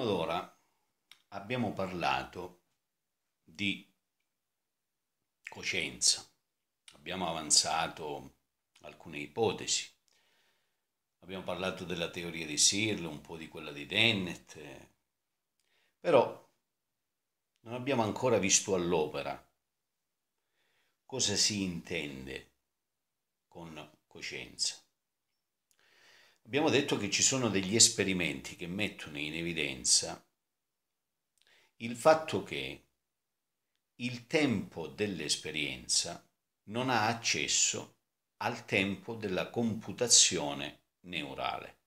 Fino abbiamo parlato di coscienza, abbiamo avanzato alcune ipotesi, abbiamo parlato della teoria di Searle, un po' di quella di Dennett, però non abbiamo ancora visto all'opera cosa si intende con coscienza. Abbiamo detto che ci sono degli esperimenti che mettono in evidenza il fatto che il tempo dell'esperienza non ha accesso al tempo della computazione neurale.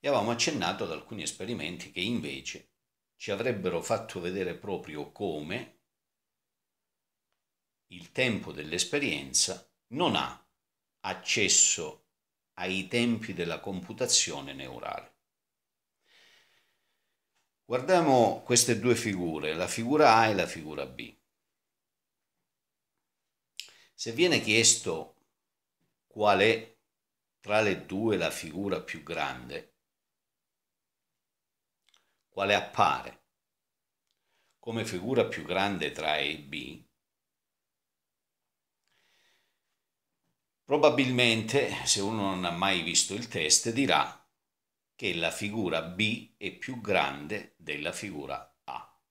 E avevamo accennato ad alcuni esperimenti che invece ci avrebbero fatto vedere proprio come il tempo dell'esperienza non ha accesso ai tempi della computazione neurale. Guardiamo queste due figure, la figura A e la figura B. Se viene chiesto qual è tra le due la figura più grande, quale appare come figura più grande tra A e B, Probabilmente, se uno non ha mai visto il test, dirà che la figura B è più grande della figura A.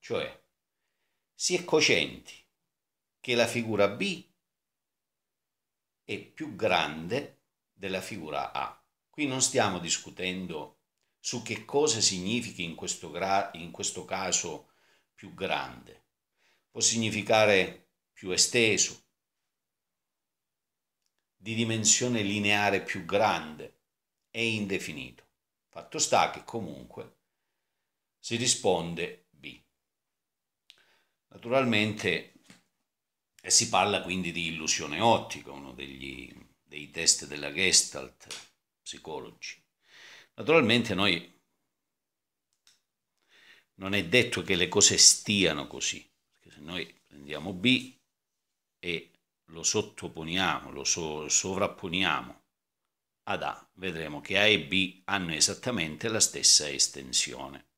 Cioè, si è coscienti che la figura B è più grande della figura A. Qui non stiamo discutendo su che cosa significhi in questo, in questo caso più grande. Può significare più esteso, di dimensione lineare più grande e indefinito. Fatto sta che comunque si risponde B. Naturalmente eh, si parla quindi di illusione ottica, uno degli, dei test della Gestalt psicologi. Naturalmente noi non è detto che le cose stiano così, perché se noi prendiamo B e lo sottoponiamo, lo so sovrapponiamo ad A, vedremo che A e B hanno esattamente la stessa estensione.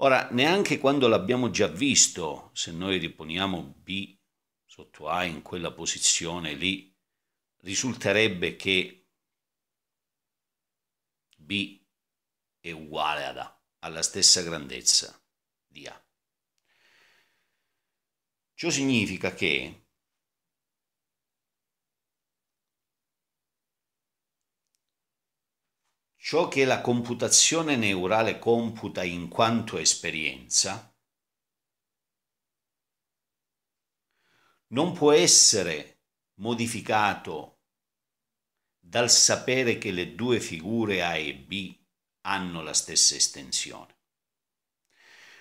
Ora, neanche quando l'abbiamo già visto, se noi riponiamo B sotto A in quella posizione lì, risulterebbe che B è uguale ad A, alla stessa grandezza di A. Ciò significa che ciò che la computazione neurale computa in quanto esperienza, non può essere modificato dal sapere che le due figure A e B hanno la stessa estensione.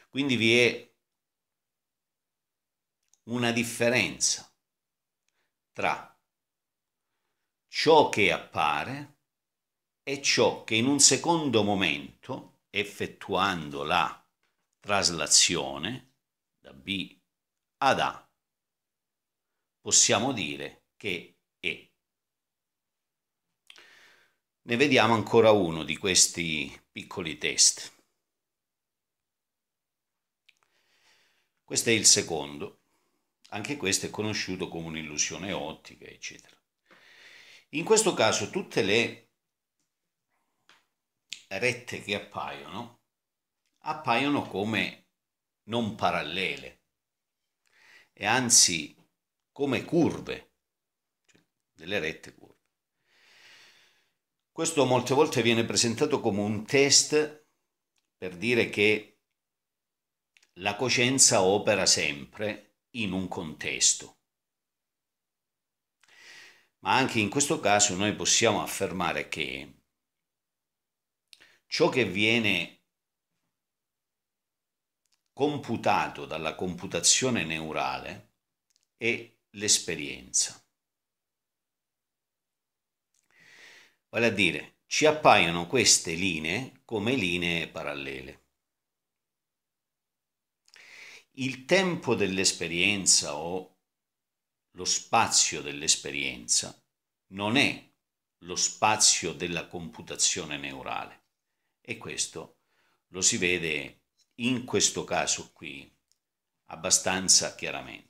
Quindi vi è una differenza tra ciò che appare è ciò che in un secondo momento, effettuando la traslazione da B ad A, possiamo dire che è. Ne vediamo ancora uno di questi piccoli test. Questo è il secondo. Anche questo è conosciuto come un'illusione ottica, eccetera. In questo caso tutte le rette che appaiono, appaiono come non parallele e anzi come curve, cioè delle rette curve. Questo molte volte viene presentato come un test per dire che la coscienza opera sempre in un contesto. Ma anche in questo caso noi possiamo affermare che ciò che viene computato dalla computazione neurale è l'esperienza. Vale a dire, ci appaiono queste linee come linee parallele. Il tempo dell'esperienza o lo spazio dell'esperienza non è lo spazio della computazione neurale e questo lo si vede in questo caso qui abbastanza chiaramente.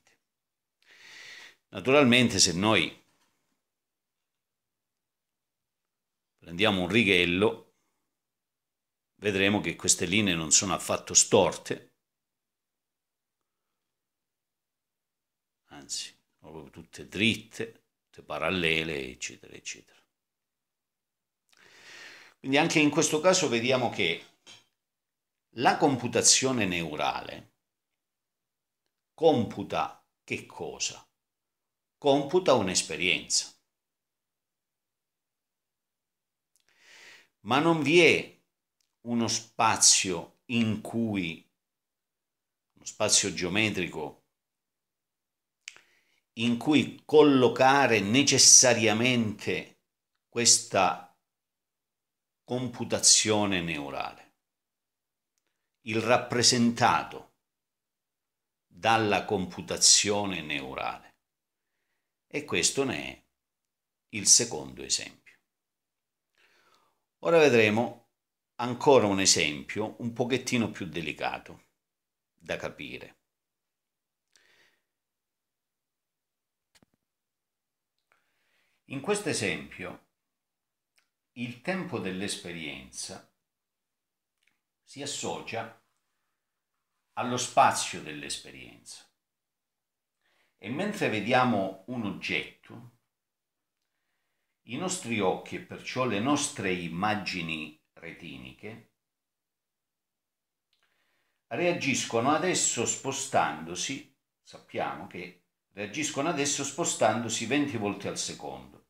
Naturalmente se noi prendiamo un righello vedremo che queste linee non sono affatto storte, anzi, proprio tutte dritte, tutte parallele, eccetera, eccetera. Quindi anche in questo caso vediamo che la computazione neurale computa che cosa? Computa un'esperienza. Ma non vi è uno spazio in cui, uno spazio geometrico, in cui collocare necessariamente questa computazione neurale. Il rappresentato dalla computazione neurale. E questo ne è il secondo esempio. Ora vedremo ancora un esempio un pochettino più delicato da capire. In questo esempio il tempo dell'esperienza si associa allo spazio dell'esperienza. E mentre vediamo un oggetto, i nostri occhi e perciò le nostre immagini retiniche reagiscono adesso spostandosi, sappiamo che reagiscono adesso spostandosi 20 volte al secondo.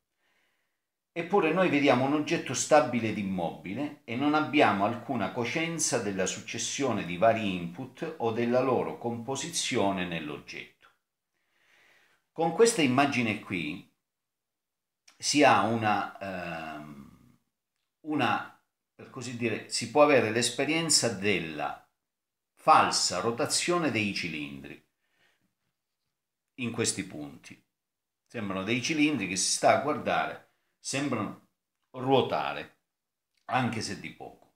Eppure noi vediamo un oggetto stabile ed immobile e non abbiamo alcuna coscienza della successione di vari input o della loro composizione nell'oggetto. Con questa immagine qui si ha una, ehm, una, per così dire, si può avere l'esperienza della falsa rotazione dei cilindri in questi punti. Sembrano dei cilindri che si sta a guardare sembrano ruotare, anche se di poco.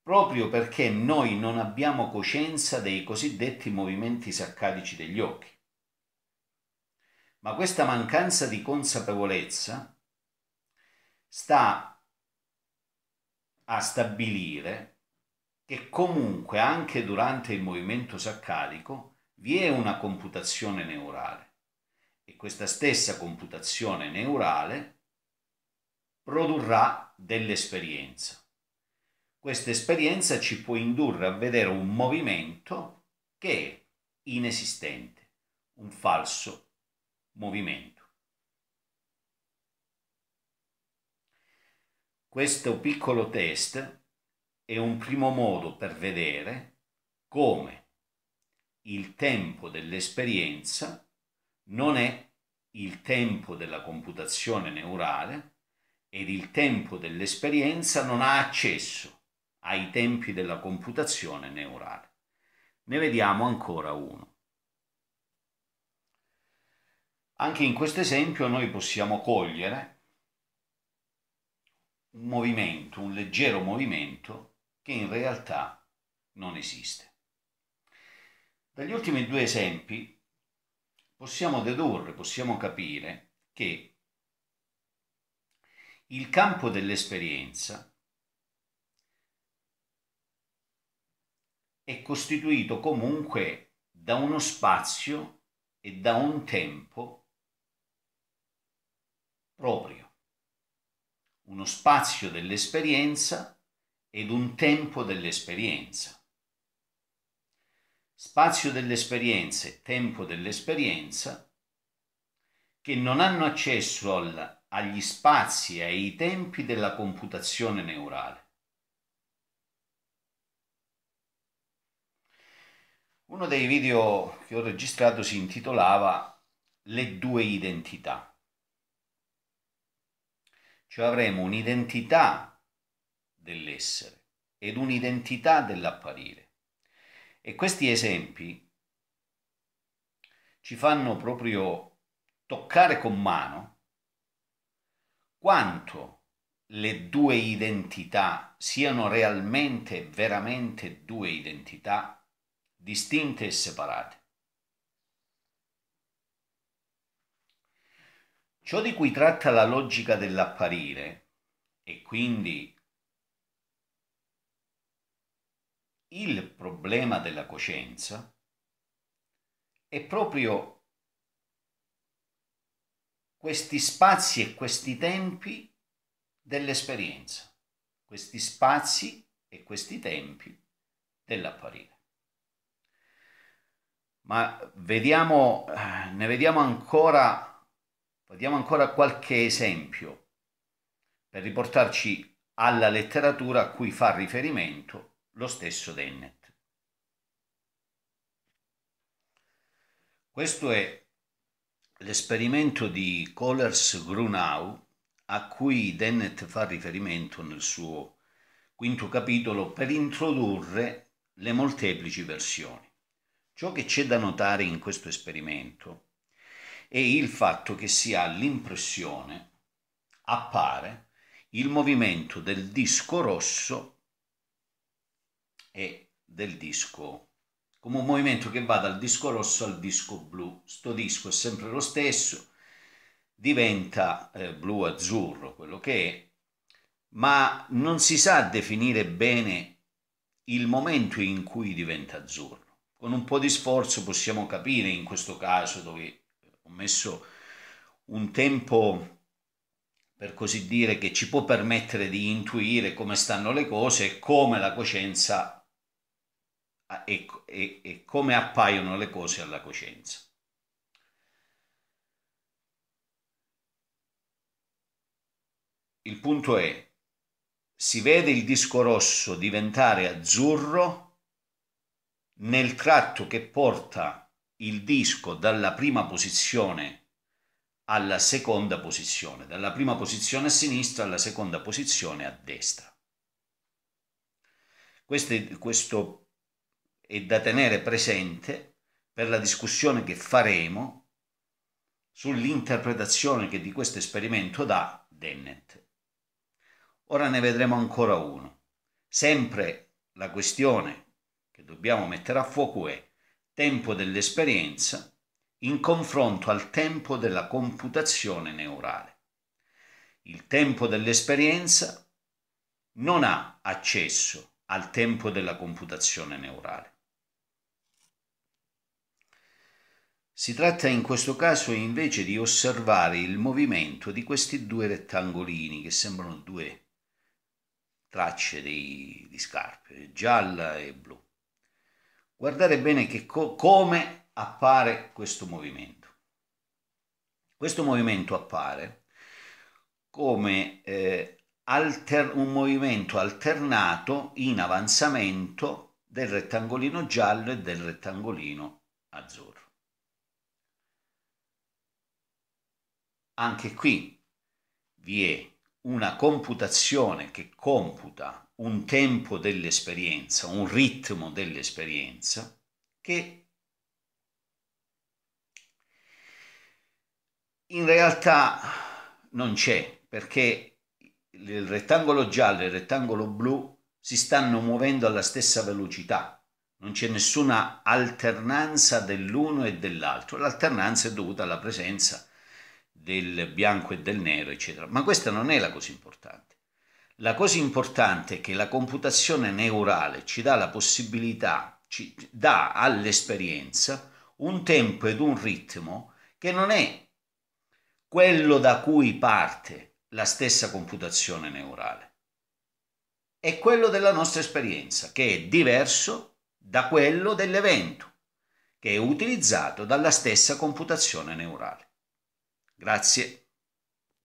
Proprio perché noi non abbiamo coscienza dei cosiddetti movimenti saccadici degli occhi. Ma questa mancanza di consapevolezza sta a stabilire che comunque anche durante il movimento saccadico vi è una computazione neurale e questa stessa computazione neurale produrrà dell'esperienza. Questa esperienza ci può indurre a vedere un movimento che è inesistente, un falso movimento. Questo piccolo test è un primo modo per vedere come il tempo dell'esperienza non è il tempo della computazione neurale ed il tempo dell'esperienza non ha accesso ai tempi della computazione neurale. Ne vediamo ancora uno. Anche in questo esempio noi possiamo cogliere un movimento, un leggero movimento che in realtà non esiste. Dagli ultimi due esempi possiamo dedurre, possiamo capire che il campo dell'esperienza è costituito comunque da uno spazio e da un tempo proprio. Uno spazio dell'esperienza ed un tempo dell'esperienza spazio delle esperienze, tempo dell'esperienza, che non hanno accesso al, agli spazi e ai tempi della computazione neurale. Uno dei video che ho registrato si intitolava Le due identità. Cioè avremo un'identità dell'essere ed un'identità dell'apparire. E questi esempi ci fanno proprio toccare con mano quanto le due identità siano realmente, veramente due identità distinte e separate. Ciò di cui tratta la logica dell'apparire, e quindi il problema della coscienza è proprio questi spazi e questi tempi dell'esperienza, questi spazi e questi tempi dell'apparire. Ma vediamo, ne vediamo ancora, vediamo ancora qualche esempio per riportarci alla letteratura a cui fa riferimento lo stesso Dennett. Questo è l'esperimento di Kohlers-Grunau a cui Dennett fa riferimento nel suo quinto capitolo per introdurre le molteplici versioni. Ciò che c'è da notare in questo esperimento è il fatto che si ha l'impressione, appare, il movimento del disco rosso e del disco come un movimento che va dal disco rosso al disco blu. Sto disco è sempre lo stesso, diventa eh, blu-azzurro quello che è, ma non si sa definire bene il momento in cui diventa azzurro. Con un po' di sforzo possiamo capire in questo caso dove ho messo un tempo per così dire che ci può permettere di intuire come stanno le cose e come la coscienza e, e, e come appaiono le cose alla coscienza. Il punto è, si vede il disco rosso diventare azzurro nel tratto che porta il disco dalla prima posizione alla seconda posizione, dalla prima posizione a sinistra alla seconda posizione a destra. Questo, questo e da tenere presente per la discussione che faremo sull'interpretazione che di questo esperimento dà Dennett. Ora ne vedremo ancora uno. Sempre la questione che dobbiamo mettere a fuoco è tempo dell'esperienza in confronto al tempo della computazione neurale. Il tempo dell'esperienza non ha accesso al tempo della computazione neurale. Si tratta in questo caso invece di osservare il movimento di questi due rettangolini che sembrano due tracce di, di scarpe, gialla e blu. Guardare bene che, come appare questo movimento. Questo movimento appare come eh, alter, un movimento alternato in avanzamento del rettangolino giallo e del rettangolino azzurro. Anche qui vi è una computazione che computa un tempo dell'esperienza, un ritmo dell'esperienza che in realtà non c'è perché il rettangolo giallo e il rettangolo blu si stanno muovendo alla stessa velocità, non c'è nessuna alternanza dell'uno e dell'altro, l'alternanza è dovuta alla presenza di del bianco e del nero, eccetera. Ma questa non è la cosa importante. La cosa importante è che la computazione neurale ci dà la possibilità, ci dà all'esperienza un tempo ed un ritmo che non è quello da cui parte la stessa computazione neurale. È quello della nostra esperienza, che è diverso da quello dell'evento, che è utilizzato dalla stessa computazione neurale. Grazie.